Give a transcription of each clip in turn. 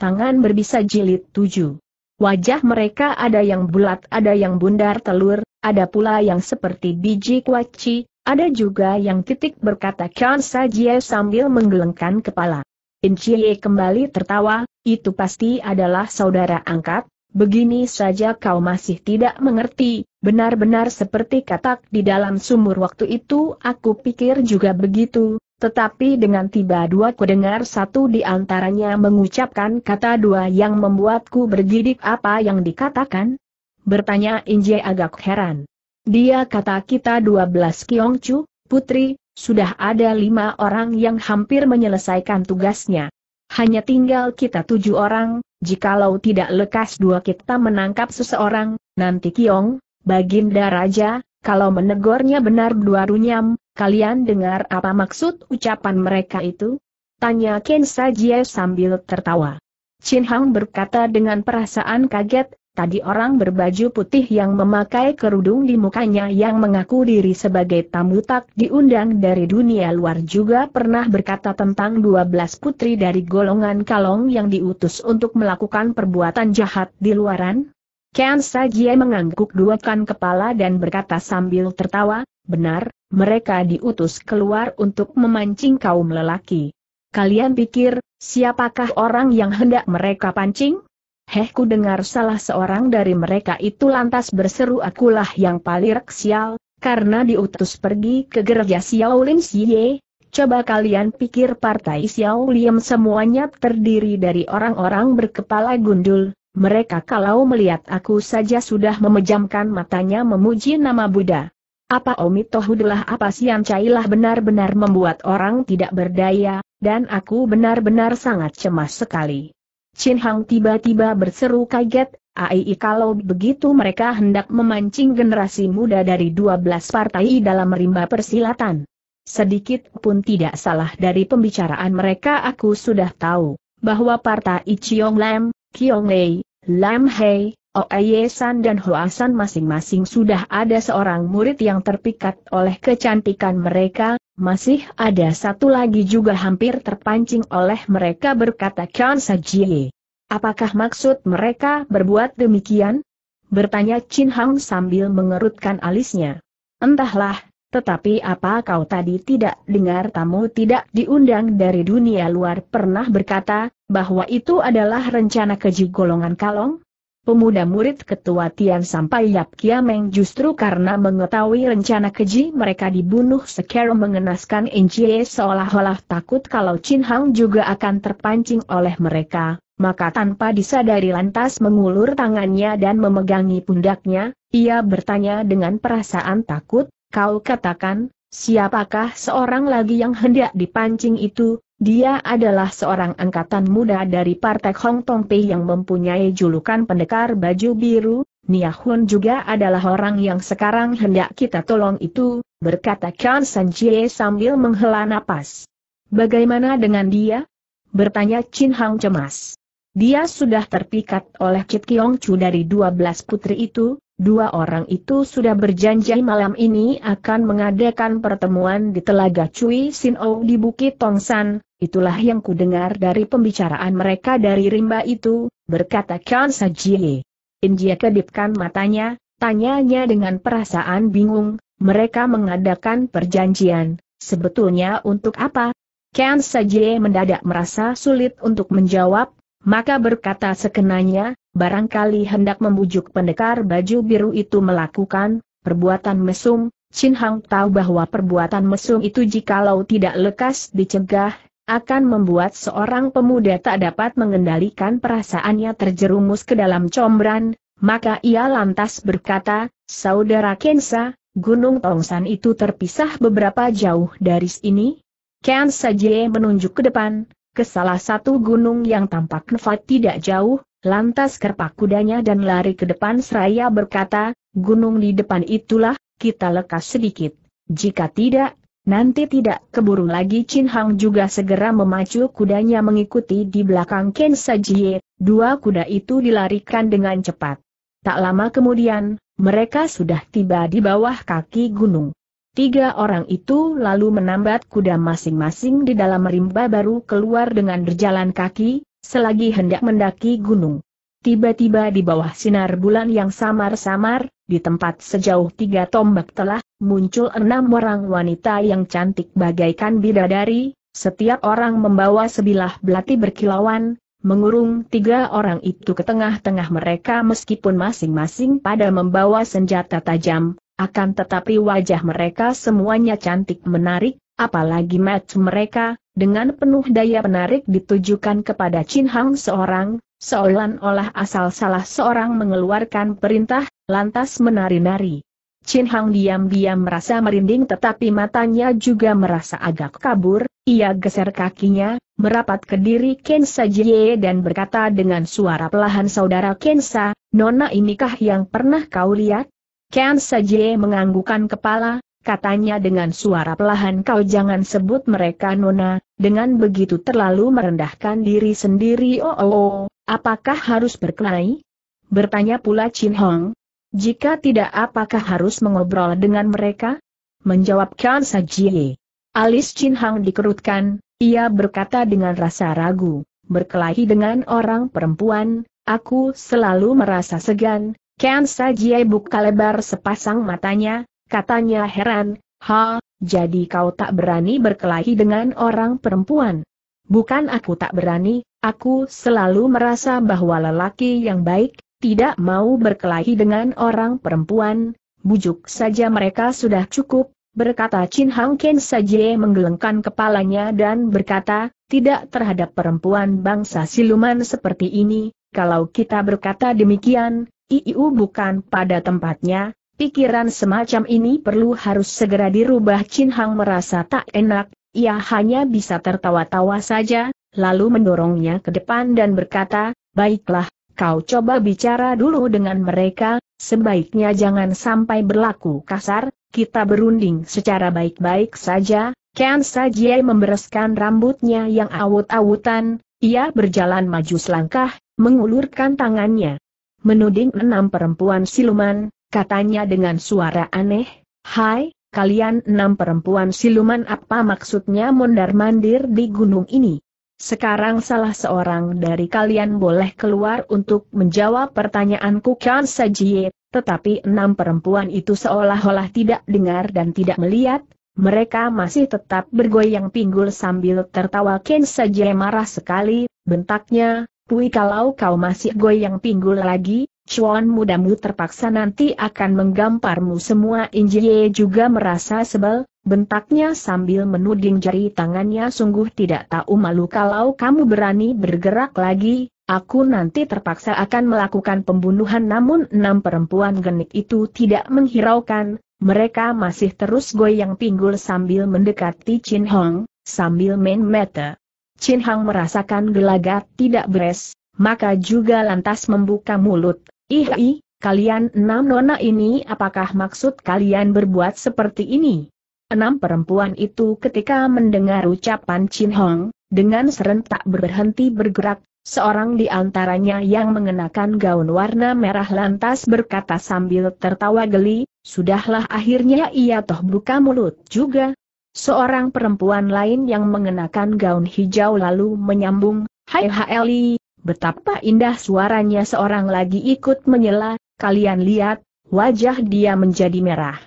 tangan berbisa jilid 7. Wajah mereka ada yang bulat ada yang bundar telur, ada pula yang seperti biji kuaci, ada juga yang titik berkata Kansa Sajie sambil menggelengkan kepala. Inciye kembali tertawa, itu pasti adalah saudara angkat, begini saja kau masih tidak mengerti, benar-benar seperti katak di dalam sumur waktu itu aku pikir juga begitu, tetapi dengan tiba dua kudengar satu di antaranya mengucapkan kata dua yang membuatku bergidik apa yang dikatakan? Bertanya Inje agak heran. Dia kata kita dua kiong Kiongcu, Putri, sudah ada lima orang yang hampir menyelesaikan tugasnya. Hanya tinggal kita tujuh orang, jikalau tidak lekas dua kita menangkap seseorang, nanti Kiong, Baginda Raja, kalau menegurnya benar dua runyam, Kalian dengar apa maksud ucapan mereka itu? Tanya Ken Sajie sambil tertawa. Chin Hang berkata dengan perasaan kaget, tadi orang berbaju putih yang memakai kerudung di mukanya yang mengaku diri sebagai tamu tak diundang dari dunia luar juga pernah berkata tentang 12 putri dari golongan kalong yang diutus untuk melakukan perbuatan jahat di luaran. Ken Sajie mengangguk duakan kepala dan berkata sambil tertawa, benar, mereka diutus keluar untuk memancing kaum lelaki. Kalian pikir, siapakah orang yang hendak mereka pancing? Heh ku dengar salah seorang dari mereka itu lantas berseru akulah yang paling sial, karena diutus pergi ke gereja Xiaolin Xie. Coba kalian pikir partai Xiaolin semuanya terdiri dari orang-orang berkepala gundul. Mereka kalau melihat aku saja sudah memejamkan matanya memuji nama Buddha. Apa omitohudelah apa siam cailah benar-benar membuat orang tidak berdaya, dan aku benar-benar sangat cemas sekali. Chin Hang tiba-tiba berseru kaget, Aii kalau begitu mereka hendak memancing generasi muda dari 12 partai dalam rimba persilatan. Sedikit pun tidak salah dari pembicaraan mereka aku sudah tahu, bahwa partai Chiong Lam, Kiong Lei, Lam Hei, Oh, Ayesan dan Hoasan masing-masing sudah ada seorang murid yang terpikat oleh kecantikan mereka, masih ada satu lagi juga hampir terpancing oleh mereka berkata Chan Sajie. Apakah maksud mereka berbuat demikian? Bertanya Chin Hang sambil mengerutkan alisnya. Entahlah, tetapi apa kau tadi tidak dengar tamu tidak diundang dari dunia luar pernah berkata, bahwa itu adalah rencana keji golongan kalong? pemuda murid ketua Tian sampai Yap Kiameng justru karena mengetahui rencana keji mereka dibunuh secara mengenaskan Injie seolah-olah takut kalau Chin Hang juga akan terpancing oleh mereka, maka tanpa disadari lantas mengulur tangannya dan memegangi pundaknya, ia bertanya dengan perasaan takut, kau katakan, siapakah seorang lagi yang hendak dipancing itu, dia adalah seorang angkatan muda dari Partai Hong Tong Pei yang mempunyai julukan pendekar baju biru, Nia Hun juga adalah orang yang sekarang hendak kita tolong itu, berkata Kan San Jie sambil menghela napas. Bagaimana dengan dia? Bertanya Chin Hang cemas. Dia sudah terpikat oleh Kit Kiong Chu dari 12 putri itu, Dua orang itu sudah berjanji malam ini akan mengadakan pertemuan di Telaga Cui Sin O di Bukit Tongsan, itulah yang kudengar dari pembicaraan mereka dari rimba itu, berkata Kan Sajie. India kedipkan matanya, tanyanya dengan perasaan bingung, mereka mengadakan perjanjian, sebetulnya untuk apa? Kan Sajie mendadak merasa sulit untuk menjawab, maka berkata sekenanya, Barangkali hendak membujuk pendekar baju biru itu melakukan perbuatan mesum, Chin Hang tahu bahwa perbuatan mesum itu jikalau tidak lekas dicegah, akan membuat seorang pemuda tak dapat mengendalikan perasaannya terjerumus ke dalam combran, maka ia lantas berkata, Saudara Kensa, Gunung Tongsan itu terpisah beberapa jauh dari sini? Kensa J menunjuk ke depan, ke salah satu gunung yang tampak nefat tidak jauh, Lantas kerpak kudanya dan lari ke depan seraya berkata, gunung di depan itulah, kita lekas sedikit. Jika tidak, nanti tidak keburu lagi Chin Hang juga segera memacu kudanya mengikuti di belakang Ken Sajie, dua kuda itu dilarikan dengan cepat. Tak lama kemudian, mereka sudah tiba di bawah kaki gunung. Tiga orang itu lalu menambat kuda masing-masing di dalam rimba baru keluar dengan berjalan kaki, selagi hendak mendaki gunung. Tiba-tiba di bawah sinar bulan yang samar-samar, di tempat sejauh tiga tombak telah, muncul enam orang wanita yang cantik bagaikan bidadari, setiap orang membawa sebilah belati berkilauan, mengurung tiga orang itu ke tengah-tengah mereka meskipun masing-masing pada membawa senjata tajam, akan tetapi wajah mereka semuanya cantik menarik, Apalagi match mereka, dengan penuh daya penarik ditujukan kepada Chin Hang seorang, seolah-olah asal salah seorang mengeluarkan perintah, lantas menari-nari. Chin Hang diam-diam merasa merinding tetapi matanya juga merasa agak kabur, ia geser kakinya, merapat ke diri Kensa Jie dan berkata dengan suara pelahan saudara Kensa, Nona inikah yang pernah kau lihat? Kensa Jie menganggukan kepala, katanya dengan suara pelahan kau jangan sebut mereka nona, dengan begitu terlalu merendahkan diri sendiri oh oh, oh apakah harus berkelahi? Bertanya pula Chin Hong. Jika tidak apakah harus mengobrol dengan mereka? Menjawabkan Sajie. Alis Chin Hong dikerutkan, ia berkata dengan rasa ragu, berkelahi dengan orang perempuan, aku selalu merasa segan, Kian Sajie buka lebar sepasang matanya, Katanya heran, ha, jadi kau tak berani berkelahi dengan orang perempuan. Bukan aku tak berani, aku selalu merasa bahwa lelaki yang baik, tidak mau berkelahi dengan orang perempuan, bujuk saja mereka sudah cukup, berkata Chin Hang Ken saja menggelengkan kepalanya dan berkata, tidak terhadap perempuan bangsa siluman seperti ini, kalau kita berkata demikian, IIU bukan pada tempatnya, Pikiran semacam ini perlu harus segera dirubah Chin Hang merasa tak enak, ia hanya bisa tertawa-tawa saja, lalu mendorongnya ke depan dan berkata, baiklah, kau coba bicara dulu dengan mereka, sebaiknya jangan sampai berlaku kasar, kita berunding secara baik-baik saja, Ken Sajie membereskan rambutnya yang awut-awutan, ia berjalan maju selangkah, mengulurkan tangannya. Menuding enam perempuan siluman, katanya dengan suara aneh, Hai, kalian enam perempuan siluman apa maksudnya mondar-mandir di gunung ini? Sekarang salah seorang dari kalian boleh keluar untuk menjawab pertanyaanku kan sajie, tetapi enam perempuan itu seolah-olah tidak dengar dan tidak melihat, mereka masih tetap bergoyang pinggul sambil tertawa Ken sajie marah sekali, bentaknya, Pui kalau kau masih goyang pinggul lagi, Chuan mudamu terpaksa nanti akan menggamparmu semua Injie juga merasa sebel, bentaknya sambil menuding jari tangannya sungguh tidak tahu malu kalau kamu berani bergerak lagi, aku nanti terpaksa akan melakukan pembunuhan namun enam perempuan genit itu tidak menghiraukan, mereka masih terus goyang pinggul sambil mendekati Chin Hong, sambil main mata. Chin Hong merasakan gelagat tidak beres, maka juga lantas membuka mulut, Ih, ih, kalian enam nona ini apakah maksud kalian berbuat seperti ini? Enam perempuan itu ketika mendengar ucapan Chin Hong, dengan serentak berhenti bergerak, seorang di antaranya yang mengenakan gaun warna merah lantas berkata sambil tertawa geli, sudahlah akhirnya ia toh buka mulut juga. Seorang perempuan lain yang mengenakan gaun hijau lalu menyambung, Hai Heli, Betapa indah suaranya seorang lagi ikut menyela, kalian lihat, wajah dia menjadi merah.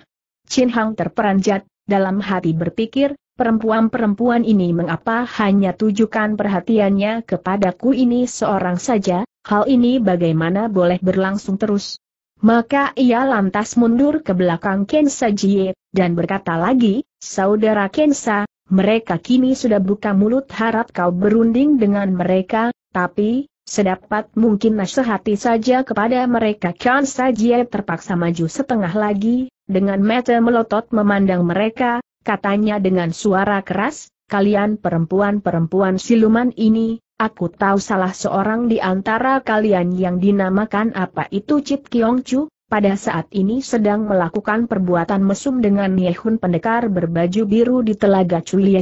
Chin Hang terperanjat, dalam hati berpikir, perempuan-perempuan ini mengapa hanya tujukan perhatiannya kepadaku ini seorang saja, hal ini bagaimana boleh berlangsung terus. Maka ia lantas mundur ke belakang Kensa Jie, dan berkata lagi, Saudara Kensa, mereka kini sudah buka mulut harap kau berunding dengan mereka, tapi, sedapat mungkin nasihati saja kepada mereka Kan saja terpaksa maju setengah lagi, dengan mata melotot memandang mereka, katanya dengan suara keras, kalian perempuan-perempuan siluman ini, aku tahu salah seorang di antara kalian yang dinamakan apa itu Cit Kiong Chu, pada saat ini sedang melakukan perbuatan mesum dengan Yehun pendekar berbaju biru di telaga Chulie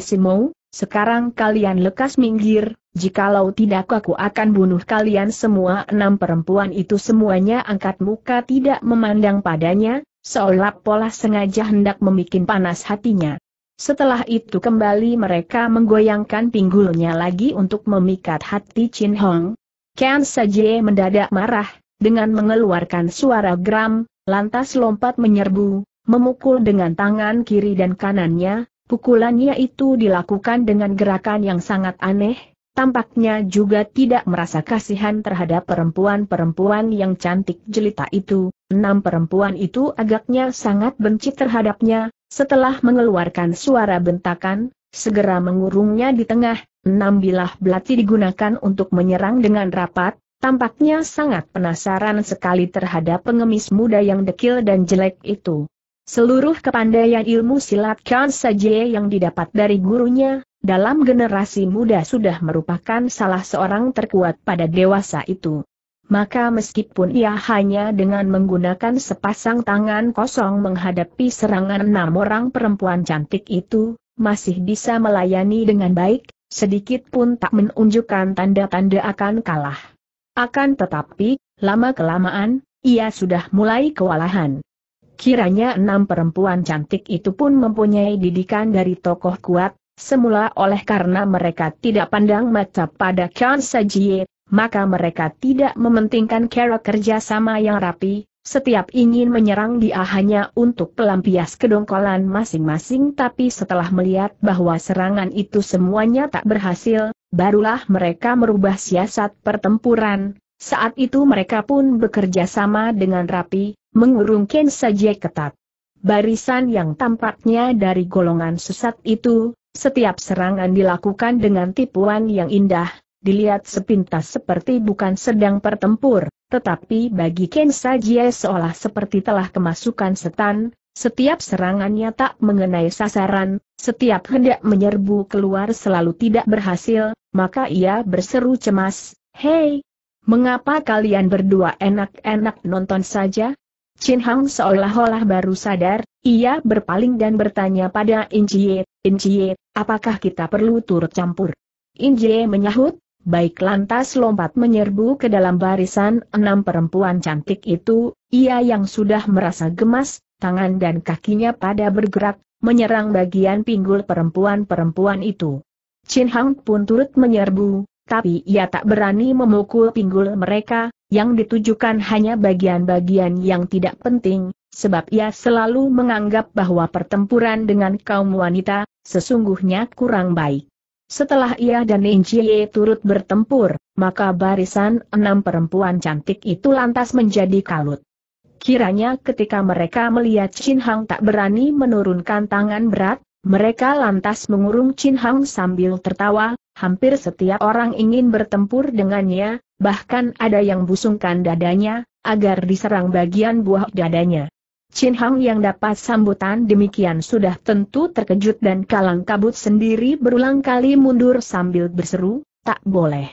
sekarang kalian lekas minggir, Jikalau tidak aku akan bunuh kalian semua enam perempuan itu semuanya angkat muka tidak memandang padanya, seolah pola sengaja hendak memikin panas hatinya. Setelah itu kembali mereka menggoyangkan pinggulnya lagi untuk memikat hati Chin Hong. Ken Sajie mendadak marah, dengan mengeluarkan suara gram, lantas lompat menyerbu, memukul dengan tangan kiri dan kanannya, pukulannya itu dilakukan dengan gerakan yang sangat aneh, Tampaknya juga tidak merasa kasihan terhadap perempuan-perempuan yang cantik jelita itu, enam perempuan itu agaknya sangat benci terhadapnya, setelah mengeluarkan suara bentakan, segera mengurungnya di tengah, enam bilah belati digunakan untuk menyerang dengan rapat, tampaknya sangat penasaran sekali terhadap pengemis muda yang dekil dan jelek itu. Seluruh kepandaian ilmu silat Khan saja yang didapat dari gurunya, dalam generasi muda sudah merupakan salah seorang terkuat pada dewasa itu. Maka meskipun ia hanya dengan menggunakan sepasang tangan kosong menghadapi serangan enam orang perempuan cantik itu, masih bisa melayani dengan baik, sedikit pun tak menunjukkan tanda-tanda akan kalah. Akan tetapi, lama-kelamaan, ia sudah mulai kewalahan. Kiranya enam perempuan cantik itu pun mempunyai didikan dari tokoh kuat, Semula oleh karena mereka tidak pandang mata pada Kang Sajie, maka mereka tidak mementingkan cara kerjasama yang rapi, setiap ingin menyerang dia hanya untuk pelampias kedongkolan masing-masing tapi setelah melihat bahwa serangan itu semuanya tak berhasil, barulah mereka merubah siasat pertempuran. Saat itu mereka pun bekerja sama dengan rapi, mengurung Ken Sajie ketat. Barisan yang tampaknya dari golongan sesat itu, setiap serangan dilakukan dengan tipuan yang indah, dilihat sepintas seperti bukan sedang pertempur, tetapi bagi Ken Sajie seolah seperti telah kemasukan setan, setiap serangannya tak mengenai sasaran, setiap hendak menyerbu keluar selalu tidak berhasil, maka ia berseru cemas, Hei! Mengapa kalian berdua enak-enak nonton saja? Chin Hang seolah-olah baru sadar, ia berpaling dan bertanya pada In In Jie, apakah kita perlu turut campur? In Jie menyahut, baik lantas lompat menyerbu ke dalam barisan enam perempuan cantik itu, ia yang sudah merasa gemas, tangan dan kakinya pada bergerak, menyerang bagian pinggul perempuan-perempuan itu. Chin Hang pun turut menyerbu, tapi ia tak berani memukul pinggul mereka, yang ditujukan hanya bagian-bagian yang tidak penting, sebab ia selalu menganggap bahwa pertempuran dengan kaum wanita, sesungguhnya kurang baik. Setelah ia dan Injie turut bertempur, maka barisan enam perempuan cantik itu lantas menjadi kalut. Kiranya ketika mereka melihat Chin Hang tak berani menurunkan tangan berat, mereka lantas mengurung Chin Hang sambil tertawa, hampir setiap orang ingin bertempur dengannya, bahkan ada yang busungkan dadanya, agar diserang bagian buah dadanya. Chin Hang yang dapat sambutan demikian sudah tentu terkejut dan kalang kabut sendiri berulang kali mundur sambil berseru, tak boleh.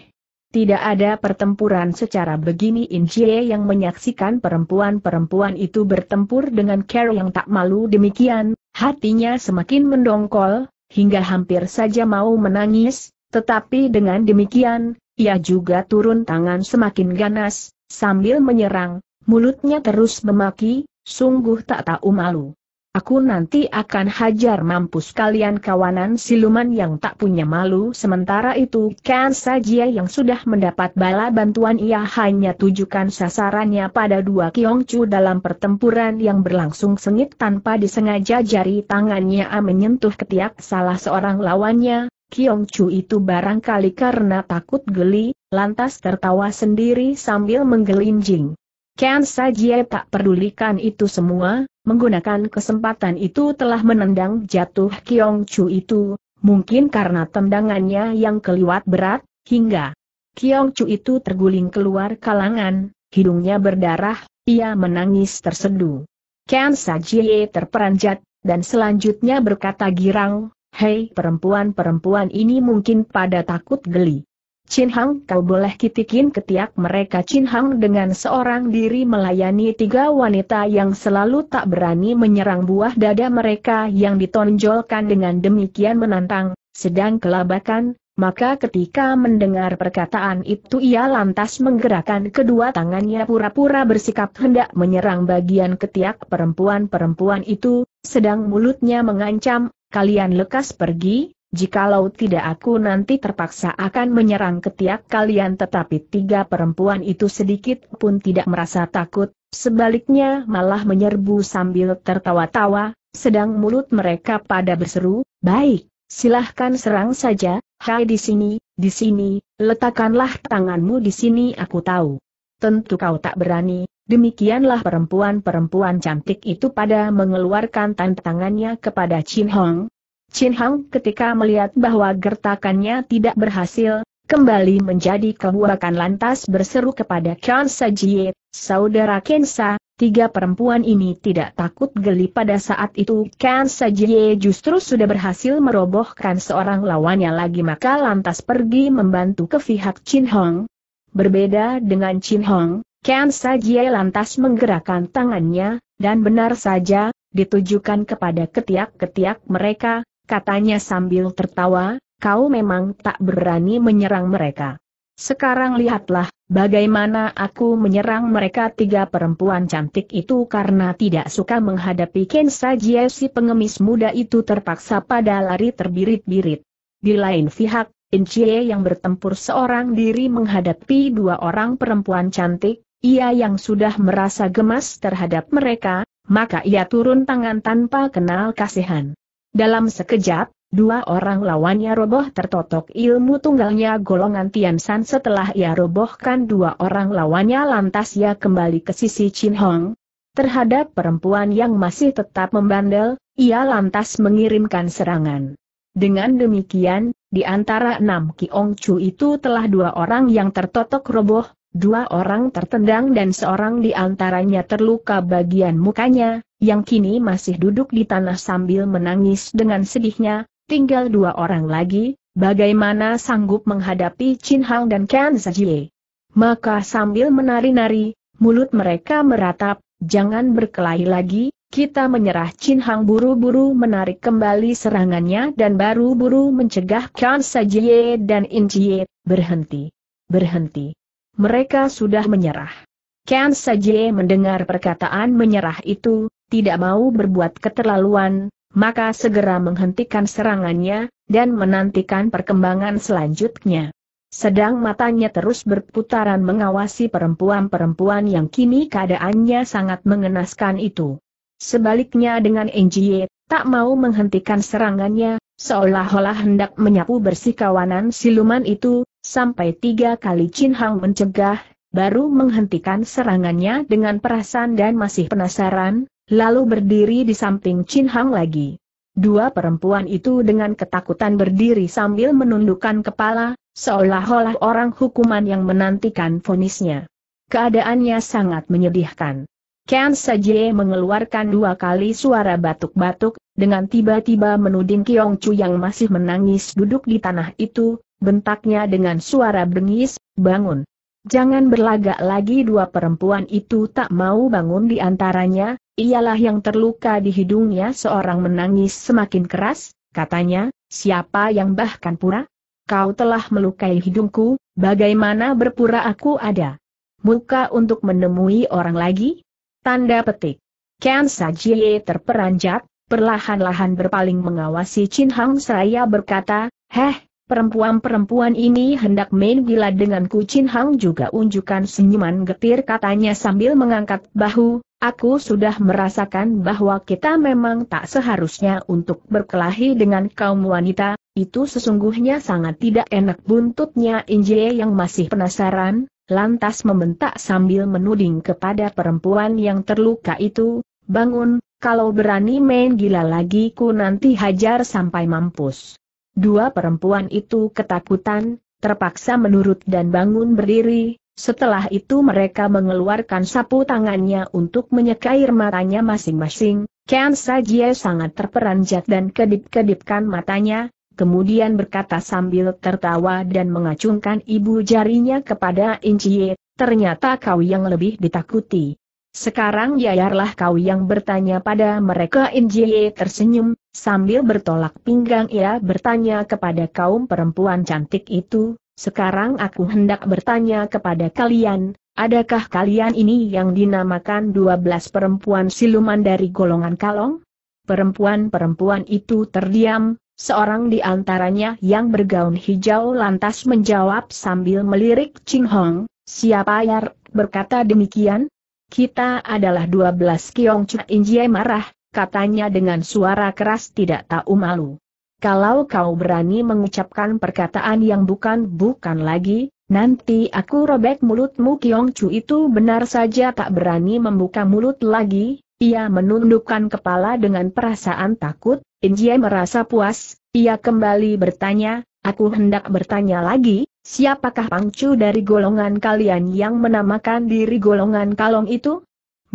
Tidak ada pertempuran secara begini In Jie yang menyaksikan perempuan-perempuan itu bertempur dengan care yang tak malu demikian, Hatinya semakin mendongkol, hingga hampir saja mau menangis, tetapi dengan demikian, ia juga turun tangan semakin ganas, sambil menyerang, mulutnya terus memaki, sungguh tak tahu malu. Aku nanti akan hajar mampus kalian kawanan siluman yang tak punya malu. Sementara itu kan saja yang sudah mendapat bala bantuan ia hanya tujukan sasarannya pada dua Kiongcu dalam pertempuran yang berlangsung sengit tanpa disengaja jari tangannya A menyentuh ketiak salah seorang lawannya. Kiongcu itu barangkali karena takut geli, lantas tertawa sendiri sambil menggelincing. Kian Sajie tak pedulikan itu semua, menggunakan kesempatan itu telah menendang jatuh Kiong Chu itu, mungkin karena tendangannya yang keliwat berat, hingga Kiong Chu itu terguling keluar kalangan, hidungnya berdarah, ia menangis tersedu. Ken Sajie terperanjat, dan selanjutnya berkata girang, Hei perempuan-perempuan ini mungkin pada takut geli. Chin Hang kau boleh kitikin ketiak mereka Chin Hang dengan seorang diri melayani tiga wanita yang selalu tak berani menyerang buah dada mereka yang ditonjolkan dengan demikian menantang, sedang kelabakan, maka ketika mendengar perkataan itu ia lantas menggerakkan kedua tangannya pura-pura bersikap hendak menyerang bagian ketiak perempuan-perempuan itu, sedang mulutnya mengancam, kalian lekas pergi, Jikalau tidak aku nanti terpaksa akan menyerang ketiak kalian tetapi tiga perempuan itu sedikit pun tidak merasa takut, sebaliknya malah menyerbu sambil tertawa-tawa, sedang mulut mereka pada berseru, baik, silahkan serang saja, hai di sini, di sini, letakkanlah tanganmu di sini aku tahu. Tentu kau tak berani, demikianlah perempuan-perempuan cantik itu pada mengeluarkan tantangannya kepada Chin Hong, Chin Hang ketika melihat bahwa gertakannya tidak berhasil, kembali menjadi kebuakan lantas berseru kepada Kan Sajie, saudara Kensa, tiga perempuan ini tidak takut geli pada saat itu Kan Sajie justru sudah berhasil merobohkan seorang lawannya lagi maka lantas pergi membantu ke pihak Chin Hong. Berbeda dengan Chin Hong, Kan Sajie lantas menggerakkan tangannya, dan benar saja, ditujukan kepada ketiak-ketiak mereka, katanya sambil tertawa, kau memang tak berani menyerang mereka. Sekarang lihatlah, bagaimana aku menyerang mereka tiga perempuan cantik itu karena tidak suka menghadapi Kensa Jie si pengemis muda itu terpaksa pada lari terbirit-birit. Di lain pihak, Incie yang bertempur seorang diri menghadapi dua orang perempuan cantik, ia yang sudah merasa gemas terhadap mereka, maka ia turun tangan tanpa kenal kasihan. Dalam sekejap, dua orang lawannya roboh tertotok ilmu tunggalnya golongan Tian San setelah ia robohkan dua orang lawannya lantas ia kembali ke sisi Chin Hong. Terhadap perempuan yang masih tetap membandel, ia lantas mengirimkan serangan. Dengan demikian, di antara enam Kiong Chu itu telah dua orang yang tertotok roboh, Dua orang tertendang dan seorang di antaranya terluka bagian mukanya, yang kini masih duduk di tanah sambil menangis dengan sedihnya, tinggal dua orang lagi, bagaimana sanggup menghadapi Chin Hang dan Ken Sajie. Maka sambil menari-nari, mulut mereka meratap, jangan berkelahi lagi, kita menyerah Chin Hang buru-buru menarik kembali serangannya dan baru-buru mencegah Ken Sajie dan In Jie, berhenti. Berhenti mereka sudah menyerah. Ken Sajie mendengar perkataan menyerah itu, tidak mau berbuat keterlaluan, maka segera menghentikan serangannya, dan menantikan perkembangan selanjutnya. Sedang matanya terus berputaran mengawasi perempuan-perempuan yang kini keadaannya sangat mengenaskan itu. Sebaliknya dengan Enjie, tak mau menghentikan serangannya, seolah-olah hendak menyapu bersih kawanan siluman itu, Sampai tiga kali Chin Hang mencegah, baru menghentikan serangannya dengan perasaan dan masih penasaran, lalu berdiri di samping Chin Hang lagi. Dua perempuan itu dengan ketakutan berdiri sambil menundukkan kepala, seolah-olah orang hukuman yang menantikan vonisnya. Keadaannya sangat menyedihkan. Ken Sajie mengeluarkan dua kali suara batuk-batuk, dengan tiba-tiba menuding Kiong Chu yang masih menangis duduk di tanah itu, bentaknya dengan suara bengis, bangun. Jangan berlagak lagi dua perempuan itu tak mau bangun di antaranya, ialah yang terluka di hidungnya seorang menangis semakin keras, katanya, siapa yang bahkan pura? Kau telah melukai hidungku, bagaimana berpura aku ada? Muka untuk menemui orang lagi? Tanda petik. Ken Sajie terperanjat, perlahan-lahan berpaling mengawasi Chin Hang Seraya berkata, Heh, Perempuan-perempuan ini hendak main gila dengan kucing Hang juga unjukkan senyuman getir katanya sambil mengangkat bahu, aku sudah merasakan bahwa kita memang tak seharusnya untuk berkelahi dengan kaum wanita, itu sesungguhnya sangat tidak enak buntutnya Injie yang masih penasaran, lantas membentak sambil menuding kepada perempuan yang terluka itu, bangun, kalau berani main gila lagi ku nanti hajar sampai mampus. Dua perempuan itu ketakutan, terpaksa menurut dan bangun berdiri, setelah itu mereka mengeluarkan sapu tangannya untuk menyeka air matanya masing-masing, Ken Sajie sangat terperanjat dan kedip-kedipkan matanya, kemudian berkata sambil tertawa dan mengacungkan ibu jarinya kepada Inciye, ternyata kau yang lebih ditakuti. Sekarang yayarlah kau yang bertanya pada mereka Injie tersenyum, sambil bertolak pinggang ia bertanya kepada kaum perempuan cantik itu, sekarang aku hendak bertanya kepada kalian, adakah kalian ini yang dinamakan 12 perempuan siluman dari golongan kalong? Perempuan-perempuan itu terdiam, seorang di antaranya yang bergaun hijau lantas menjawab sambil melirik Ching Hong, siapa Yar, berkata demikian, kita adalah dua belas Kiong Chu Injie marah, katanya dengan suara keras tidak tahu malu. Kalau kau berani mengucapkan perkataan yang bukan-bukan lagi, nanti aku robek mulutmu Kiong Chu itu benar saja tak berani membuka mulut lagi, ia menundukkan kepala dengan perasaan takut, Injie merasa puas, ia kembali bertanya, Aku hendak bertanya lagi, siapakah pangcu dari golongan kalian yang menamakan diri golongan kalong itu?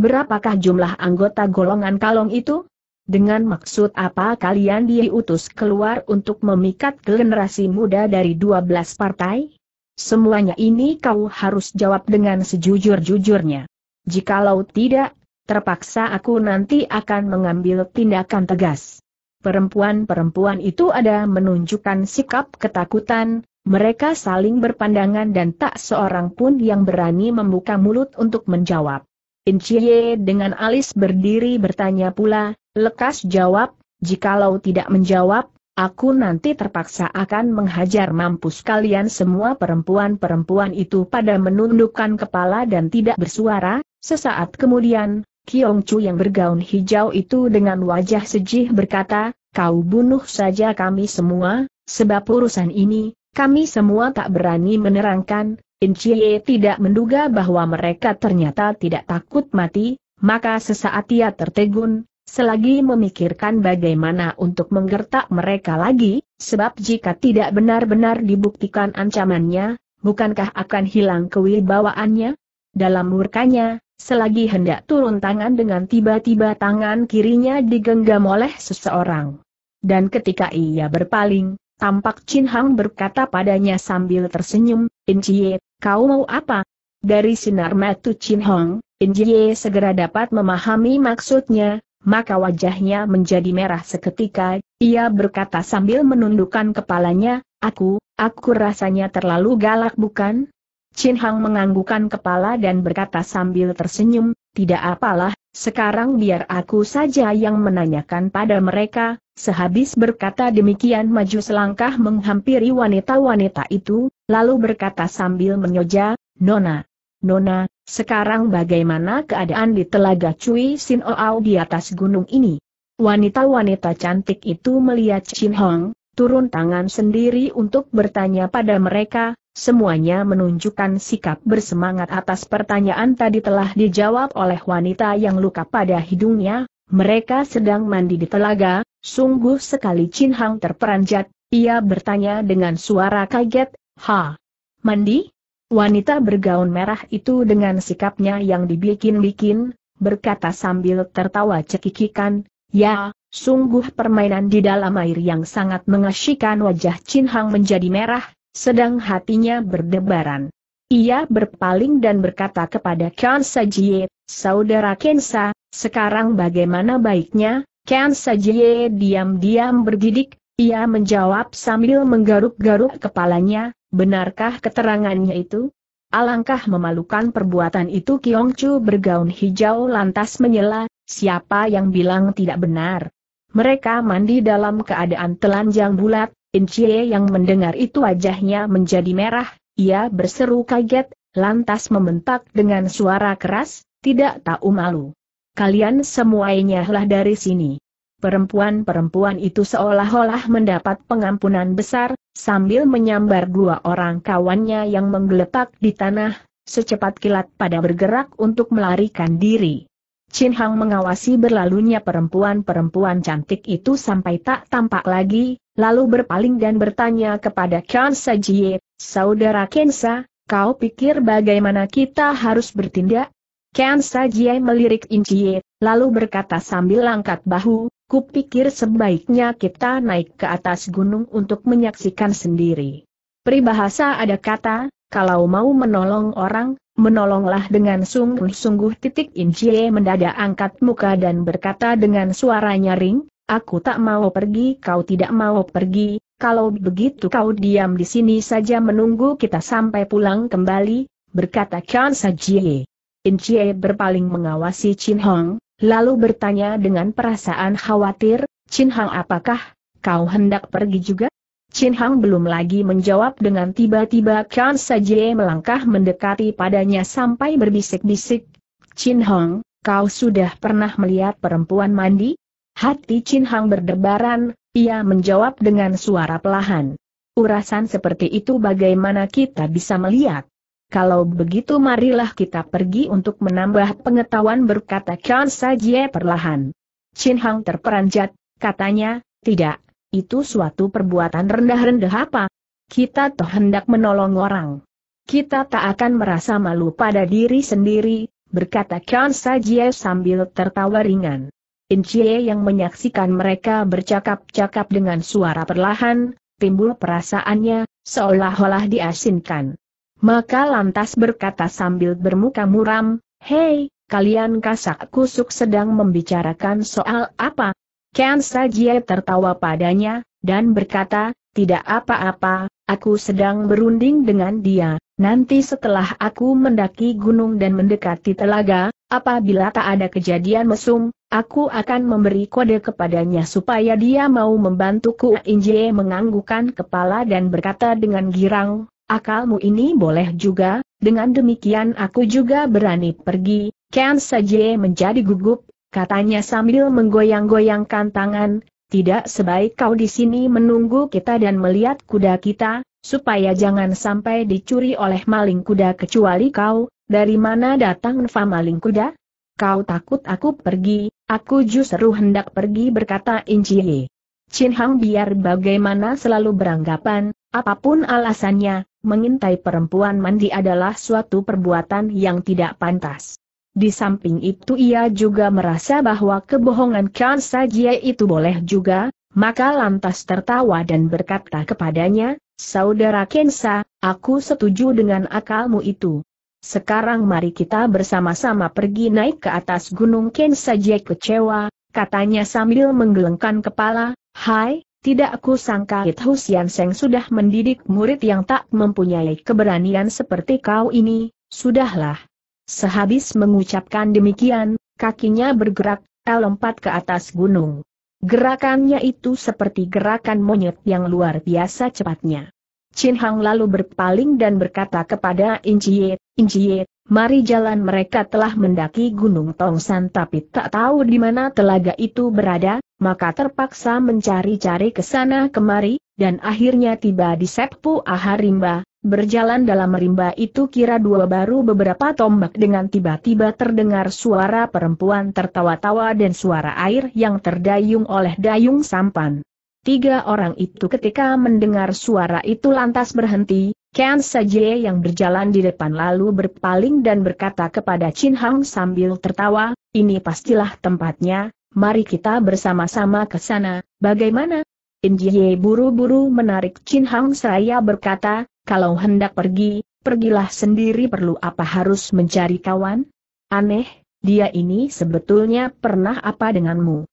Berapakah jumlah anggota golongan kalong itu? Dengan maksud apa kalian diutus keluar untuk memikat generasi muda dari 12 partai? Semuanya ini kau harus jawab dengan sejujur-jujurnya. Jikalau tidak, terpaksa aku nanti akan mengambil tindakan tegas. Perempuan-perempuan itu ada menunjukkan sikap ketakutan, mereka saling berpandangan dan tak seorang pun yang berani membuka mulut untuk menjawab. Inciye dengan alis berdiri bertanya pula, lekas jawab, jikalau tidak menjawab, aku nanti terpaksa akan menghajar mampus kalian semua perempuan-perempuan itu pada menundukkan kepala dan tidak bersuara, sesaat kemudian, Kiong Chu yang bergaun hijau itu dengan wajah sejih berkata, kau bunuh saja kami semua, sebab urusan ini, kami semua tak berani menerangkan, Chie tidak menduga bahwa mereka ternyata tidak takut mati, maka sesaat ia tertegun, selagi memikirkan bagaimana untuk menggertak mereka lagi, sebab jika tidak benar-benar dibuktikan ancamannya, bukankah akan hilang kewibawaannya? Dalam murkanya, Selagi hendak turun tangan dengan tiba-tiba tangan kirinya digenggam oleh seseorang. Dan ketika ia berpaling, tampak Chin Hang berkata padanya sambil tersenyum, Injie, kau mau apa? Dari sinar mata Chin Hong, Injie segera dapat memahami maksudnya, maka wajahnya menjadi merah seketika, ia berkata sambil menundukkan kepalanya, aku, aku rasanya terlalu galak bukan? Chin Hang menganggukan kepala dan berkata sambil tersenyum, tidak apalah, sekarang biar aku saja yang menanyakan pada mereka, sehabis berkata demikian maju selangkah menghampiri wanita-wanita itu, lalu berkata sambil menyoja, Nona, Nona, sekarang bagaimana keadaan di telaga Cui Sin Oau di atas gunung ini? Wanita-wanita cantik itu melihat Chin Hong, turun tangan sendiri untuk bertanya pada mereka, Semuanya menunjukkan sikap bersemangat atas pertanyaan tadi telah dijawab oleh wanita yang luka pada hidungnya, mereka sedang mandi di telaga, sungguh sekali Chin Hang terperanjat, ia bertanya dengan suara kaget, Ha? Mandi? Wanita bergaun merah itu dengan sikapnya yang dibikin-bikin, berkata sambil tertawa cekikikan, Ya, sungguh permainan di dalam air yang sangat mengasyikan wajah Chin Hang menjadi merah, sedang hatinya berdebaran. Ia berpaling dan berkata kepada Kian Sajie, Saudara Kensa, sekarang bagaimana baiknya? Kian Sajie diam-diam bergidik, ia menjawab sambil menggaruk-garuk kepalanya, benarkah keterangannya itu? Alangkah memalukan perbuatan itu Kiong Chu bergaun hijau lantas menyela, siapa yang bilang tidak benar? Mereka mandi dalam keadaan telanjang bulat, Incie yang mendengar itu wajahnya menjadi merah, ia berseru kaget, lantas membentak dengan suara keras, tidak tahu malu. Kalian semuanya lah dari sini. Perempuan-perempuan itu seolah-olah mendapat pengampunan besar, sambil menyambar dua orang kawannya yang menggeletak di tanah, secepat kilat pada bergerak untuk melarikan diri. Chin Hang mengawasi berlalunya perempuan-perempuan cantik itu sampai tak tampak lagi, lalu berpaling dan bertanya kepada Kansa Jie, Saudara Kensa, kau pikir bagaimana kita harus bertindak? Kansa Jie melirik Injie, lalu berkata sambil angkat bahu, kupikir sebaiknya kita naik ke atas gunung untuk menyaksikan sendiri. Peribahasa ada kata, kalau mau menolong orang, menolonglah dengan sungguh-sungguh titik Injie mendadak angkat muka dan berkata dengan suara nyaring, Aku tak mau pergi, kau tidak mau pergi, kalau begitu kau diam di sini saja menunggu kita sampai pulang kembali, berkata Chan Sajie. In Chie berpaling mengawasi Chin Hong, lalu bertanya dengan perasaan khawatir, Chin Hong apakah kau hendak pergi juga? Chin Hong belum lagi menjawab dengan tiba-tiba Chan Sajie melangkah mendekati padanya sampai berbisik-bisik. Chin Hong, kau sudah pernah melihat perempuan mandi? Hati Chin Hang berdebaran, ia menjawab dengan suara pelahan. Urasan seperti itu bagaimana kita bisa melihat? Kalau begitu marilah kita pergi untuk menambah pengetahuan berkata Chan Sajie perlahan. Chin Hang terperanjat, katanya, tidak, itu suatu perbuatan rendah-rendah apa? Kita toh hendak menolong orang. Kita tak akan merasa malu pada diri sendiri, berkata Chan Sajie sambil tertawa ringan. Incie yang menyaksikan mereka bercakap-cakap dengan suara perlahan, timbul perasaannya, seolah-olah diasinkan. Maka lantas berkata sambil bermuka muram, Hei, kalian kasak kusuk sedang membicarakan soal apa? Ken Sajie tertawa padanya, dan berkata, tidak apa-apa, aku sedang berunding dengan dia, nanti setelah aku mendaki gunung dan mendekati telaga, apabila tak ada kejadian mesum, aku akan memberi kode kepadanya supaya dia mau membantuku. Inje menganggukkan kepala dan berkata dengan girang, akalmu ini boleh juga, dengan demikian aku juga berani pergi. Ken saja menjadi gugup, katanya sambil menggoyang-goyangkan tangan, tidak sebaik kau di sini menunggu kita dan melihat kuda kita, supaya jangan sampai dicuri oleh maling kuda kecuali kau, dari mana datang Nfa maling kuda? Kau takut aku pergi, aku justru hendak pergi berkata Inci Chin Hang biar bagaimana selalu beranggapan, apapun alasannya, mengintai perempuan mandi adalah suatu perbuatan yang tidak pantas. Di samping itu ia juga merasa bahwa kebohongan Khan Sajie itu boleh juga, maka lantas tertawa dan berkata kepadanya, Saudara Kensa, aku setuju dengan akalmu itu. Sekarang mari kita bersama-sama pergi naik ke atas Gunung Ken saja kecewa, katanya sambil menggelengkan kepala, Hai, tidak aku sangka It Husian Seng sudah mendidik murid yang tak mempunyai keberanian seperti kau ini, sudahlah. Sehabis mengucapkan demikian, kakinya bergerak, el lompat ke atas gunung. Gerakannya itu seperti gerakan monyet yang luar biasa cepatnya. Chin Hang lalu berpaling dan berkata kepada In Jie, mari jalan mereka telah mendaki Gunung Tong San, tapi tak tahu di mana telaga itu berada, maka terpaksa mencari-cari ke sana kemari, dan akhirnya tiba di Sepu Aharimba, berjalan dalam rimba itu kira dua baru beberapa tombak dengan tiba-tiba terdengar suara perempuan tertawa-tawa dan suara air yang terdayung oleh dayung sampan. Tiga orang itu ketika mendengar suara itu lantas berhenti, Ken Sajie yang berjalan di depan lalu berpaling dan berkata kepada Chin Hang sambil tertawa, ini pastilah tempatnya, mari kita bersama-sama ke sana, bagaimana? In Jie buru-buru menarik Chin Hang seraya berkata, kalau hendak pergi, pergilah sendiri perlu apa harus mencari kawan? Aneh, dia ini sebetulnya pernah apa denganmu?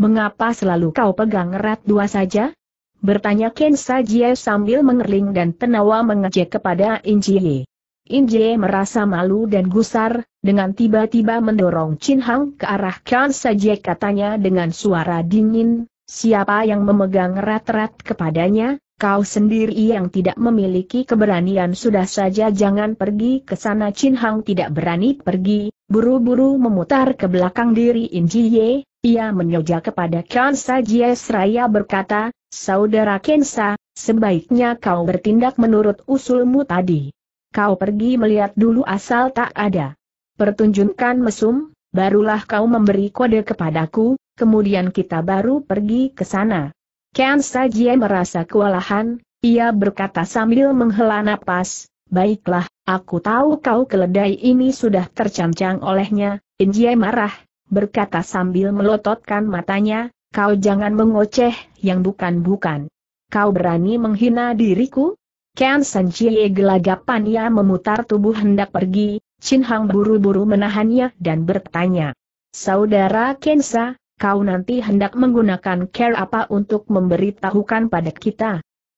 Mengapa selalu kau pegang erat dua saja? Bertanya Ken Sajie sambil mengerling dan tenawa mengejek kepada Injie. Injie merasa malu dan gusar, dengan tiba-tiba mendorong Chin Hang ke arah Ken Sajie katanya dengan suara dingin, siapa yang memegang erat-erat kepadanya, kau sendiri yang tidak memiliki keberanian sudah saja jangan pergi ke sana Chin Hang tidak berani pergi, buru-buru memutar ke belakang diri Injie, ia menyoja kepada Kansa Jies berkata, Saudara Kensa, sebaiknya kau bertindak menurut usulmu tadi. Kau pergi melihat dulu asal tak ada. Pertunjukkan mesum, barulah kau memberi kode kepadaku, kemudian kita baru pergi ke sana. Kansa Jie merasa kewalahan, ia berkata sambil menghela napas, Baiklah, aku tahu kau keledai ini sudah tercancang olehnya, Injie marah, berkata sambil melototkan matanya, kau jangan mengoceh, yang bukan-bukan. Kau berani menghina diriku? Ken San Chie gelagapannya memutar tubuh hendak pergi, Chin Hang buru-buru menahannya dan bertanya. Saudara Kensa, kau nanti hendak menggunakan care apa untuk memberitahukan pada kita?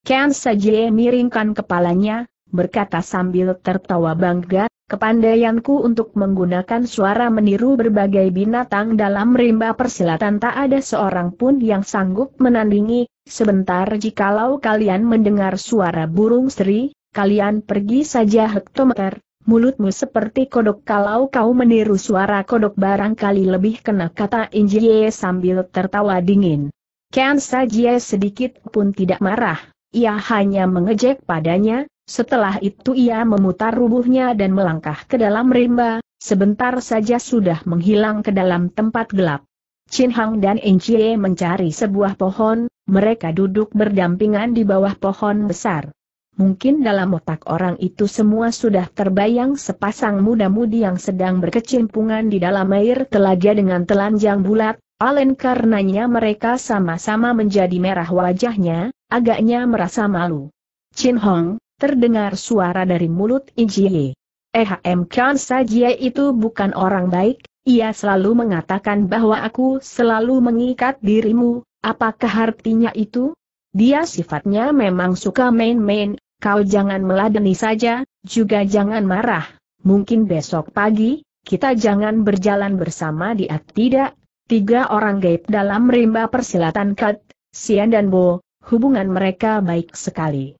Ken Sajie miringkan kepalanya, berkata sambil tertawa bangga, kepandaianku untuk menggunakan suara meniru berbagai binatang dalam rimba persilatan tak ada seorang pun yang sanggup menandingi, sebentar jikalau kalian mendengar suara burung seri, kalian pergi saja hektometer, mulutmu seperti kodok kalau kau meniru suara kodok barangkali lebih kena kata Injie sambil tertawa dingin. Ken saja sedikit pun tidak marah, ia hanya mengejek padanya, setelah itu ia memutar rubuhnya dan melangkah ke dalam rimba, sebentar saja sudah menghilang ke dalam tempat gelap. Chin Hang dan Enchie mencari sebuah pohon, mereka duduk berdampingan di bawah pohon besar. Mungkin dalam otak orang itu semua sudah terbayang sepasang muda-mudi yang sedang berkecimpungan di dalam air telaga dengan telanjang bulat, Alen karenanya mereka sama-sama menjadi merah wajahnya, agaknya merasa malu. Chin Hong, terdengar suara dari mulut Injie. Ehm Chan saja itu bukan orang baik, ia selalu mengatakan bahwa aku selalu mengikat dirimu, apakah artinya itu? Dia sifatnya memang suka main-main, kau jangan meladeni saja, juga jangan marah. Mungkin besok pagi, kita jangan berjalan bersama di tidak. Tiga orang gaib dalam rimba persilatan Kat, Sian dan Bo, hubungan mereka baik sekali.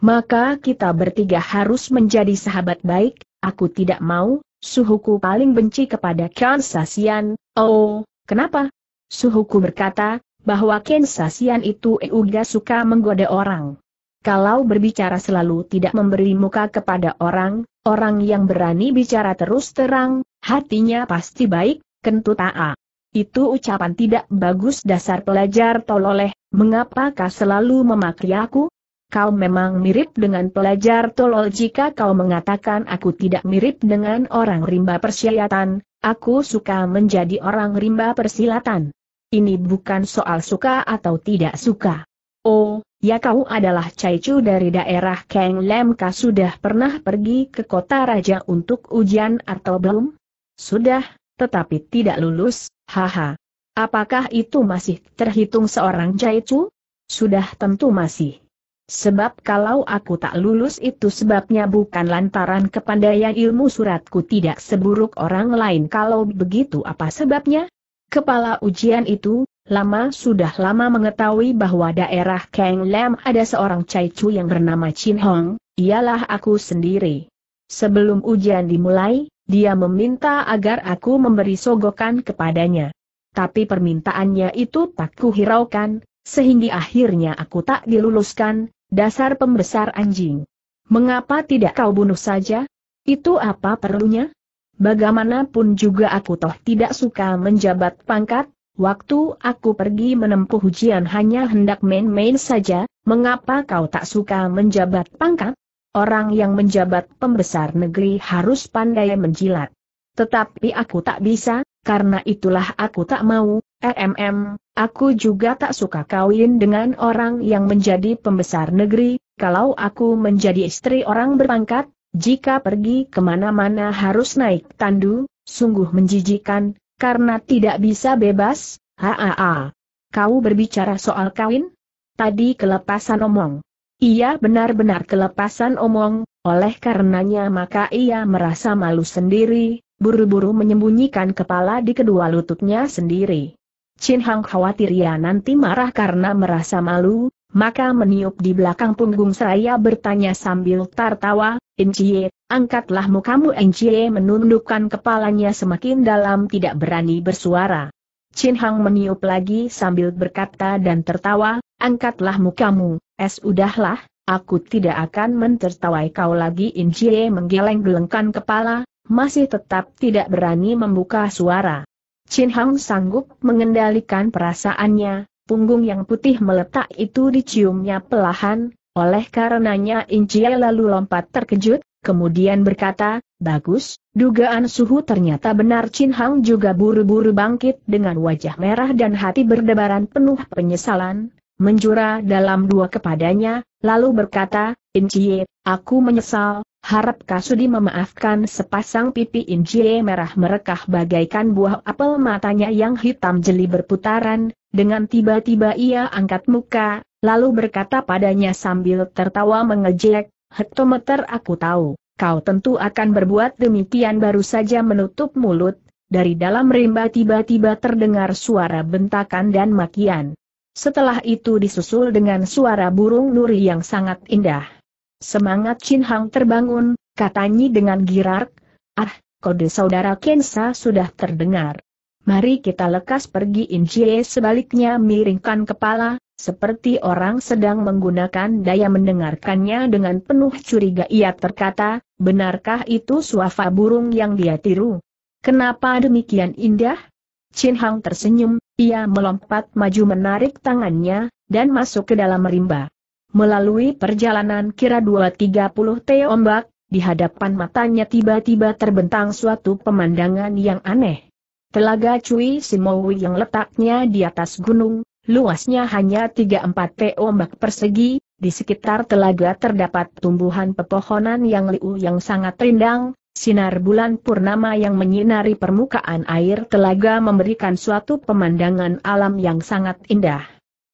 Maka kita bertiga harus menjadi sahabat baik, aku tidak mau, suhuku paling benci kepada Kansasian, oh, kenapa? Suhuku berkata, bahwa Kansasian itu juga suka menggoda orang. Kalau berbicara selalu tidak memberi muka kepada orang, orang yang berani bicara terus terang, hatinya pasti baik, kentut taa. Itu ucapan tidak bagus dasar pelajar tololeh, mengapakah selalu memaki aku? kau memang mirip dengan pelajar tolol jika kau mengatakan aku tidak mirip dengan orang rimba persilatan, aku suka menjadi orang rimba persilatan. Ini bukan soal suka atau tidak suka. Oh, ya kau adalah Caicu dari daerah Kang Lemka sudah pernah pergi ke kota raja untuk ujian atau belum? Sudah, tetapi tidak lulus, haha. Apakah itu masih terhitung seorang Chu? Sudah tentu masih. Sebab kalau aku tak lulus itu sebabnya bukan lantaran kepandaian ilmu suratku tidak seburuk orang lain kalau begitu apa sebabnya? Kepala ujian itu, lama sudah lama mengetahui bahwa daerah Kang Lam ada seorang caicu yang bernama Chin Hong, ialah aku sendiri. Sebelum ujian dimulai, dia meminta agar aku memberi sogokan kepadanya. Tapi permintaannya itu tak kuhiraukan, sehingga akhirnya aku tak diluluskan, Dasar pembesar anjing. Mengapa tidak kau bunuh saja? Itu apa perlunya? Bagaimanapun juga aku toh tidak suka menjabat pangkat, waktu aku pergi menempuh ujian hanya hendak main-main saja, mengapa kau tak suka menjabat pangkat? Orang yang menjabat pembesar negeri harus pandai menjilat. Tetapi aku tak bisa, karena itulah aku tak mau, RMM, aku juga tak suka kawin dengan orang yang menjadi pembesar negeri, kalau aku menjadi istri orang berpangkat, jika pergi kemana-mana harus naik tandu, sungguh menjijikan, karena tidak bisa bebas, haa. Kau berbicara soal kawin? Tadi kelepasan omong. Ia benar-benar kelepasan omong, oleh karenanya maka ia merasa malu sendiri, buru-buru menyembunyikan kepala di kedua lututnya sendiri. Chin Hang khawatir ia nanti marah karena merasa malu, maka meniup di belakang punggung seraya bertanya sambil tertawa, Encie, angkatlah mukamu Encie menundukkan kepalanya semakin dalam tidak berani bersuara. Chin Hang meniup lagi sambil berkata dan tertawa, angkatlah mukamu, es udahlah, aku tidak akan mentertawai kau lagi Encie menggeleng-gelengkan kepala, masih tetap tidak berani membuka suara. Chin Hang sanggup mengendalikan perasaannya, punggung yang putih meletak itu diciumnya pelahan, oleh karenanya Injia lalu lompat terkejut, kemudian berkata, Bagus, dugaan suhu ternyata benar Chin Hang juga buru-buru bangkit dengan wajah merah dan hati berdebaran penuh penyesalan, menjura dalam dua kepadanya, lalu berkata, Injie, aku menyesal, harap Kasudi memaafkan sepasang pipi Injie merah merekah bagaikan buah apel matanya yang hitam jeli berputaran, dengan tiba-tiba ia angkat muka, lalu berkata padanya sambil tertawa mengejek, hektometer aku tahu, kau tentu akan berbuat demikian baru saja menutup mulut, dari dalam rimba tiba-tiba terdengar suara bentakan dan makian. Setelah itu disusul dengan suara burung nuri yang sangat indah. Semangat Chin Hang terbangun, katanya dengan girak, Ah, kode saudara Kensa sudah terdengar. Mari kita lekas pergi Jie sebaliknya miringkan kepala, seperti orang sedang menggunakan daya mendengarkannya dengan penuh curiga ia terkata, benarkah itu suafa burung yang dia tiru? Kenapa demikian indah? Chin Hang tersenyum, ia melompat maju menarik tangannya, dan masuk ke dalam rimba. Melalui perjalanan kira 2-30 te ombak, di hadapan matanya tiba-tiba terbentang suatu pemandangan yang aneh. Telaga Cui Simowi yang letaknya di atas gunung, luasnya hanya 3-4 te ombak persegi, di sekitar telaga terdapat tumbuhan pepohonan yang liu yang sangat rindang, Sinar bulan purnama yang menyinari permukaan air telaga memberikan suatu pemandangan alam yang sangat indah.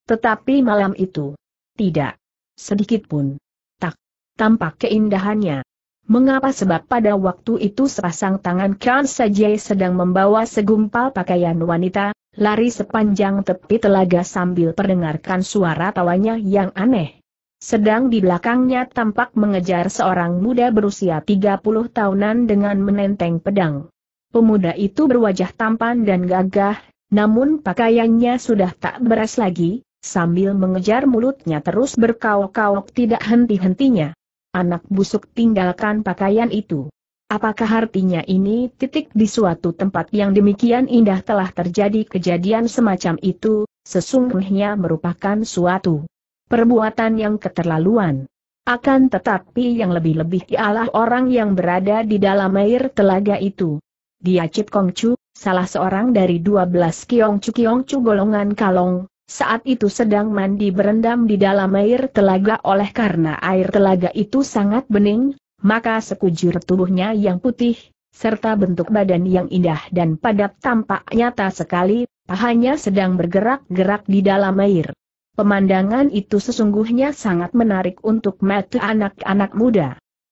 Tetapi malam itu, tidak sedikit pun tak tampak keindahannya. Mengapa sebab pada waktu itu sepasang tangan Khan saja sedang membawa segumpal pakaian wanita, lari sepanjang tepi telaga sambil perdengarkan suara tawanya yang aneh. Sedang di belakangnya tampak mengejar seorang muda berusia 30 tahunan dengan menenteng pedang. Pemuda itu berwajah tampan dan gagah, namun pakaiannya sudah tak beres lagi, sambil mengejar mulutnya terus berkaok-kaok tidak henti-hentinya. Anak busuk tinggalkan pakaian itu. Apakah artinya ini titik di suatu tempat yang demikian indah telah terjadi kejadian semacam itu, sesungguhnya merupakan suatu Perbuatan yang keterlaluan. Akan tetapi yang lebih-lebih ialah orang yang berada di dalam air telaga itu. Dia Cip Kongcu, salah seorang dari 12 Kiong Chu golongan Kalong, saat itu sedang mandi berendam di dalam air telaga oleh karena air telaga itu sangat bening, maka sekujur tubuhnya yang putih, serta bentuk badan yang indah dan padat tampak nyata sekali, pahanya sedang bergerak-gerak di dalam air. Pemandangan itu sesungguhnya sangat menarik untuk mata anak-anak muda.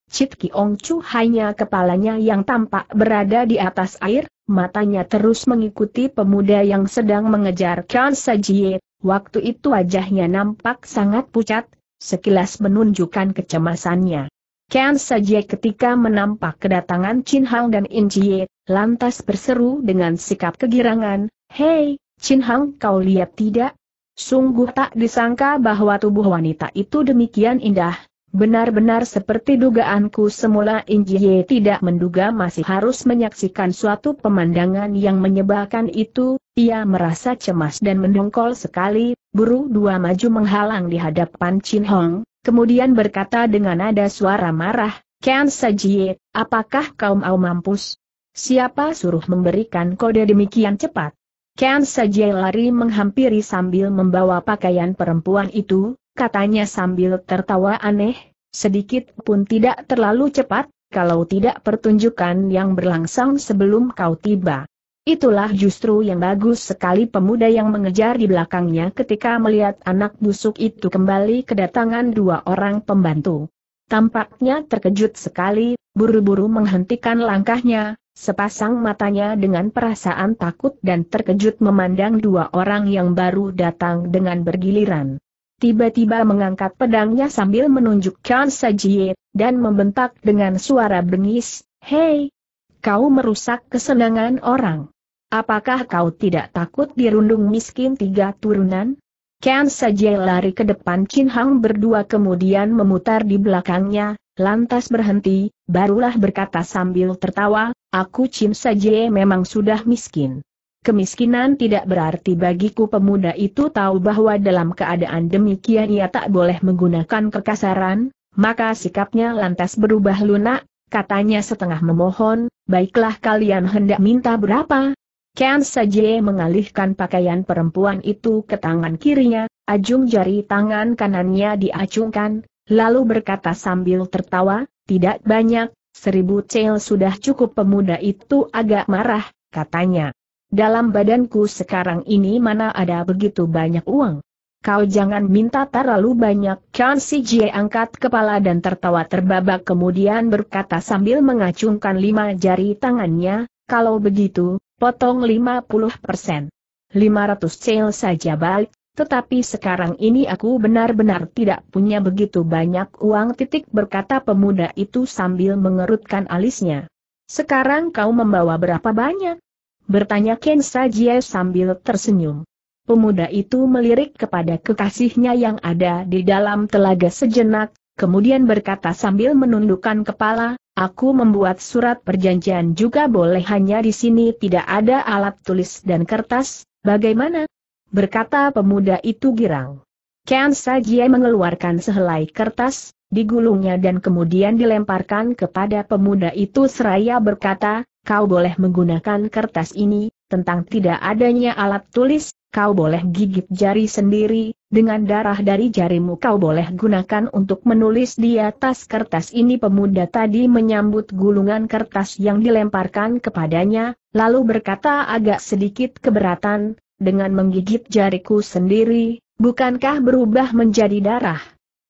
Ki Ong Chu hanya kepalanya yang tampak berada di atas air, matanya terus mengikuti pemuda yang sedang mengejar Kan Sajie. Waktu itu wajahnya nampak sangat pucat, sekilas menunjukkan kecemasannya. Kan Sajie ketika menampak kedatangan Chin Hang dan In Jie, lantas berseru dengan sikap kegirangan, Hei, Chin Hang kau lihat tidak, Sungguh tak disangka bahwa tubuh wanita itu demikian indah, Benar-benar seperti dugaanku semula Injie tidak menduga masih harus menyaksikan suatu pemandangan yang menyebalkan itu, ia merasa cemas dan mendongkol sekali, buru dua maju menghalang di hadapan Chin Hong, kemudian berkata dengan nada suara marah, Ken Sajie, apakah kau mau mampus? Siapa suruh memberikan kode demikian cepat? Ken saja lari menghampiri sambil membawa pakaian perempuan itu, katanya sambil tertawa aneh, sedikit pun tidak terlalu cepat, kalau tidak pertunjukan yang berlangsung sebelum kau tiba. Itulah justru yang bagus sekali pemuda yang mengejar di belakangnya ketika melihat anak busuk itu kembali kedatangan dua orang pembantu. Tampaknya terkejut sekali, buru-buru menghentikan langkahnya, Sepasang matanya dengan perasaan takut dan terkejut memandang dua orang yang baru datang dengan bergiliran. Tiba-tiba mengangkat pedangnya sambil menunjuk menunjukkan Sajie, dan membentak dengan suara bengis, Hei! Kau merusak kesenangan orang. Apakah kau tidak takut dirundung miskin tiga turunan? Ken saja lari ke depan Chin Hang berdua kemudian memutar di belakangnya, lantas berhenti, barulah berkata sambil tertawa, aku Chin Sajie memang sudah miskin. Kemiskinan tidak berarti bagiku pemuda itu tahu bahwa dalam keadaan demikian ia tak boleh menggunakan kekasaran, maka sikapnya lantas berubah lunak, katanya setengah memohon, baiklah kalian hendak minta berapa? Ken saja mengalihkan pakaian perempuan itu ke tangan kirinya, ajung jari tangan kanannya diacungkan, lalu berkata sambil tertawa, tidak banyak, seribu cel sudah cukup pemuda itu agak marah, katanya. Dalam badanku sekarang ini mana ada begitu banyak uang. Kau jangan minta terlalu banyak. Kan si Jie angkat kepala dan tertawa terbabak kemudian berkata sambil mengacungkan lima jari tangannya, kalau begitu, potong lima puluh persen. lima ratus cel saja balik, tetapi sekarang ini aku benar-benar tidak punya begitu banyak uang titik berkata pemuda itu sambil mengerutkan alisnya. Sekarang kau membawa berapa banyak? Bertanya Ken Sajie sambil tersenyum. Pemuda itu melirik kepada kekasihnya yang ada di dalam telaga sejenak, kemudian berkata sambil menundukkan kepala, Aku membuat surat perjanjian juga boleh hanya di sini tidak ada alat tulis dan kertas, bagaimana? berkata pemuda itu girang. Ken Sajie mengeluarkan sehelai kertas, digulungnya dan kemudian dilemparkan kepada pemuda itu seraya berkata, kau boleh menggunakan kertas ini, tentang tidak adanya alat tulis, kau boleh gigit jari sendiri, dengan darah dari jarimu kau boleh gunakan untuk menulis di atas kertas ini pemuda tadi menyambut gulungan kertas yang dilemparkan kepadanya, lalu berkata agak sedikit keberatan, dengan menggigit jariku sendiri, bukankah berubah menjadi darah?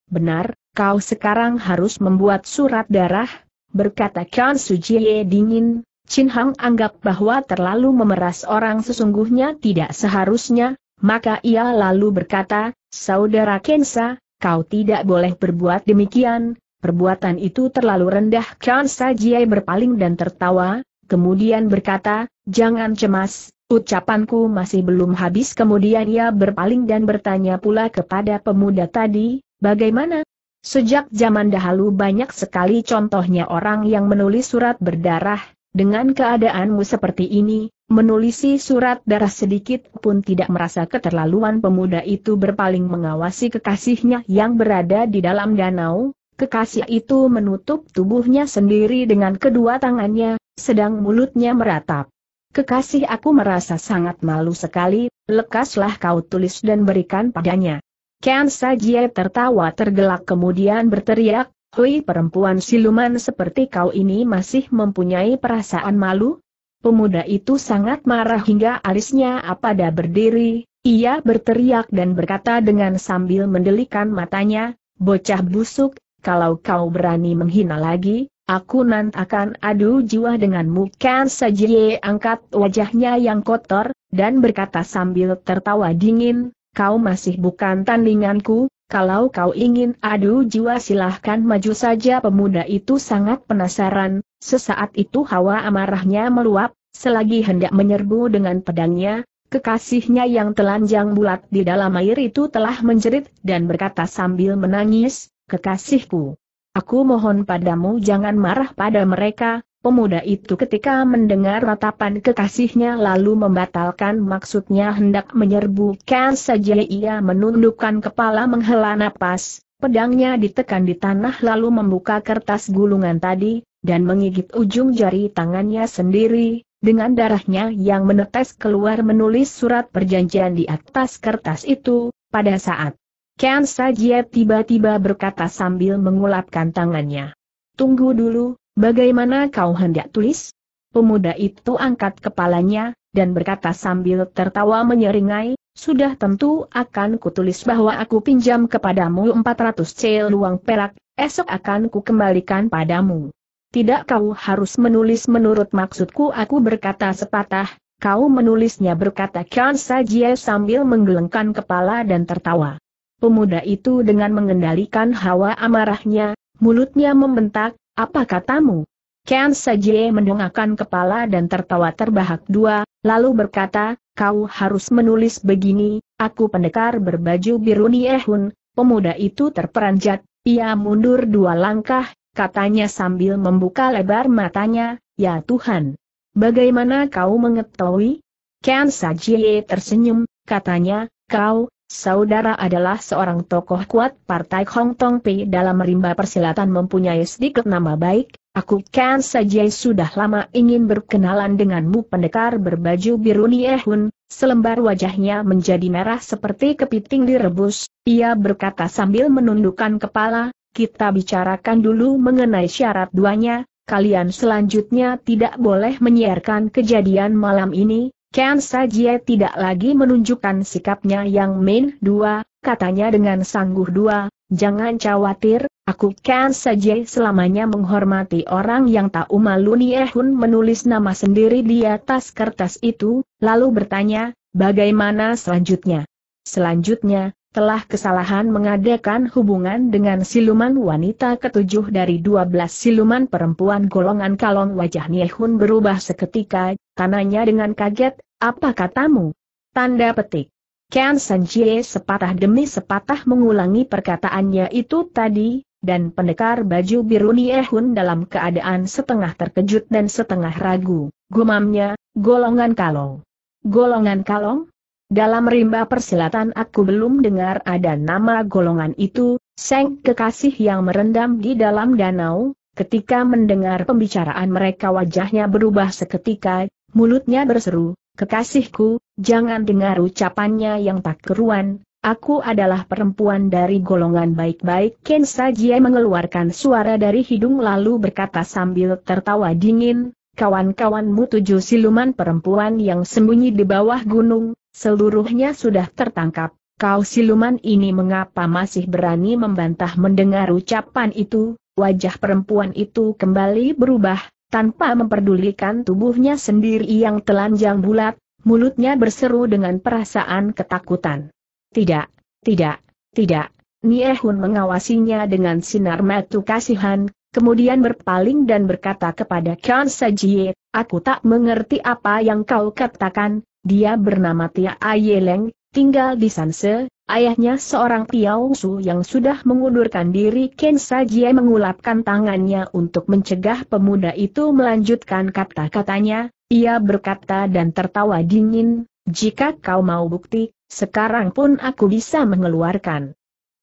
Benar, kau sekarang harus membuat surat darah, berkata Kan Sujie dingin, Chin Hang anggap bahwa terlalu memeras orang sesungguhnya tidak seharusnya, maka ia lalu berkata, Saudara Kensa, kau tidak boleh berbuat demikian, perbuatan itu terlalu rendah Kan Sajie berpaling dan tertawa, kemudian berkata, jangan cemas, ucapanku masih belum habis kemudian ia berpaling dan bertanya pula kepada pemuda tadi, bagaimana? Sejak zaman dahulu banyak sekali contohnya orang yang menulis surat berdarah, dengan keadaanmu seperti ini, menulisi surat darah sedikit pun tidak merasa keterlaluan pemuda itu berpaling mengawasi kekasihnya yang berada di dalam danau, kekasih itu menutup tubuhnya sendiri dengan kedua tangannya, sedang mulutnya meratap. Kekasih aku merasa sangat malu sekali, lekaslah kau tulis dan berikan padanya. Kian Sajie tertawa tergelak kemudian berteriak, Hui perempuan siluman seperti kau ini masih mempunyai perasaan malu? Pemuda itu sangat marah hingga alisnya apada berdiri, ia berteriak dan berkata dengan sambil mendelikan matanya, bocah busuk, kalau kau berani menghina lagi, Aku nan akan adu jiwa denganmu kan sajie angkat wajahnya yang kotor, dan berkata sambil tertawa dingin, kau masih bukan tandinganku, kalau kau ingin adu jiwa silahkan maju saja pemuda itu sangat penasaran, sesaat itu hawa amarahnya meluap, selagi hendak menyerbu dengan pedangnya, kekasihnya yang telanjang bulat di dalam air itu telah menjerit dan berkata sambil menangis, kekasihku. Aku mohon padamu jangan marah pada mereka, pemuda itu ketika mendengar ratapan kekasihnya lalu membatalkan maksudnya hendak menyerbukan saja ia menundukkan kepala menghela napas, pedangnya ditekan di tanah lalu membuka kertas gulungan tadi, dan mengigit ujung jari tangannya sendiri, dengan darahnya yang menetes keluar menulis surat perjanjian di atas kertas itu, pada saat Ken Sajie tiba-tiba berkata sambil mengulapkan tangannya. Tunggu dulu, bagaimana kau hendak tulis? Pemuda itu angkat kepalanya, dan berkata sambil tertawa menyeringai, sudah tentu akan kutulis bahwa aku pinjam kepadamu 400 cel luang perak, esok akan kukembalikan padamu. Tidak kau harus menulis menurut maksudku aku berkata sepatah, kau menulisnya berkata kian Sajie sambil menggelengkan kepala dan tertawa. Pemuda itu dengan mengendalikan hawa amarahnya, mulutnya membentak, apa katamu? Ken Sajie mendongakkan kepala dan tertawa terbahak dua, lalu berkata, kau harus menulis begini, aku pendekar berbaju biru Niehun, pemuda itu terperanjat, ia mundur dua langkah, katanya sambil membuka lebar matanya, ya Tuhan. Bagaimana kau mengetahui? Ken Sajie tersenyum, katanya, kau, Saudara adalah seorang tokoh kuat Partai Hong Tong Pei dalam rimba persilatan mempunyai sedikit nama baik, aku kan saja sudah lama ingin berkenalan denganmu pendekar berbaju biru Niehun, selembar wajahnya menjadi merah seperti kepiting direbus, ia berkata sambil menundukkan kepala, kita bicarakan dulu mengenai syarat duanya, kalian selanjutnya tidak boleh menyiarkan kejadian malam ini, Ken Sajie tidak lagi menunjukkan sikapnya yang main dua, katanya dengan sangguh dua, jangan khawatir, aku Ken Sajie selamanya menghormati orang yang tak umalu Niehun eh menulis nama sendiri di atas kertas itu, lalu bertanya, bagaimana selanjutnya? Selanjutnya, telah kesalahan mengadakan hubungan dengan siluman wanita ketujuh dari dua belas siluman perempuan golongan kalong wajah Niehun eh berubah seketika, Kananya dengan kaget, apa katamu? Tanda petik. Ken Sanjie sepatah demi sepatah mengulangi perkataannya itu tadi, dan pendekar baju biru Niehun dalam keadaan setengah terkejut dan setengah ragu. Gumamnya, golongan kalong. Golongan kalong? Dalam rimba persilatan aku belum dengar ada nama golongan itu, Seng kekasih yang merendam di dalam danau, ketika mendengar pembicaraan mereka wajahnya berubah seketika, Mulutnya berseru, kekasihku, jangan dengar ucapannya yang tak keruan, aku adalah perempuan dari golongan baik-baik. Ken Sajie mengeluarkan suara dari hidung lalu berkata sambil tertawa dingin, kawan-kawanmu tujuh siluman perempuan yang sembunyi di bawah gunung, seluruhnya sudah tertangkap. Kau siluman ini mengapa masih berani membantah mendengar ucapan itu? Wajah perempuan itu kembali berubah, tanpa memperdulikan tubuhnya sendiri yang telanjang bulat, mulutnya berseru dengan perasaan ketakutan. Tidak, tidak, tidak, Niehun mengawasinya dengan sinar mata kasihan, kemudian berpaling dan berkata kepada Kian Sajie, aku tak mengerti apa yang kau katakan, dia bernama Tia Ayeleng, Tinggal di Sanse, ayahnya seorang Su yang sudah mengundurkan diri Ken Sajie mengulapkan tangannya untuk mencegah pemuda itu melanjutkan kata-katanya, ia berkata dan tertawa dingin, jika kau mau bukti, sekarang pun aku bisa mengeluarkan.